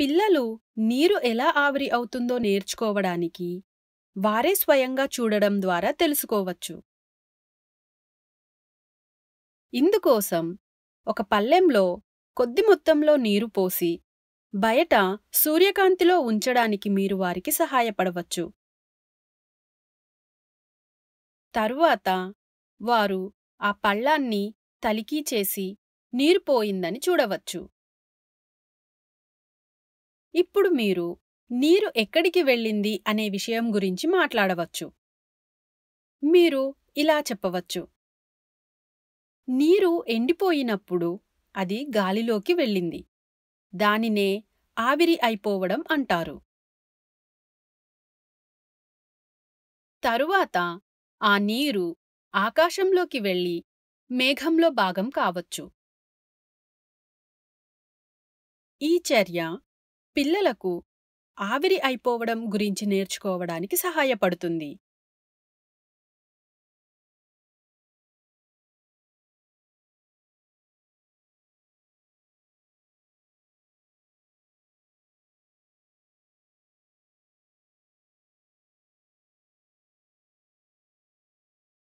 పిల్లలు నీరు ఎలా ఆవిరి అవుతుందో నేర్చుకోవడానికి వారే స్వయంగా చూడడం ద్వారా తెలుసుకోవచ్చు ఇందుకోసం ఒక పల్లెంలో కొద్ది మొత్తంలో నీరు పోసి బయట సూర్యకాంతిలో ఉంచడానికి మీరు వారికి సహాయపడవచ్చు తరువాత వారు ఆ పళ్ళాన్ని తలికీ చేసి నీరు పోయిందని చూడవచ్చు ఇప్పుడు మీరు నీరు ఎక్కడికి వెళ్ళింది అనే విషయం గురించి మాట్లాడవచ్చు మీరు ఇలా చెప్పవచ్చు నీరు ఎండిపోయినప్పుడు అది గాలిలోకి వెళ్ళింది దానినే ఆవిరి అయిపోవడం అంటారు తరువాత ఆ నీరు ఆకాశంలోకి వెళ్ళి మేఘంలో భాగం కావచ్చు ఈ చర్య పిల్లలకు ఆవిరి అయిపోవడం గురించి నేర్చుకోవడానికి సహాయపడుతుంది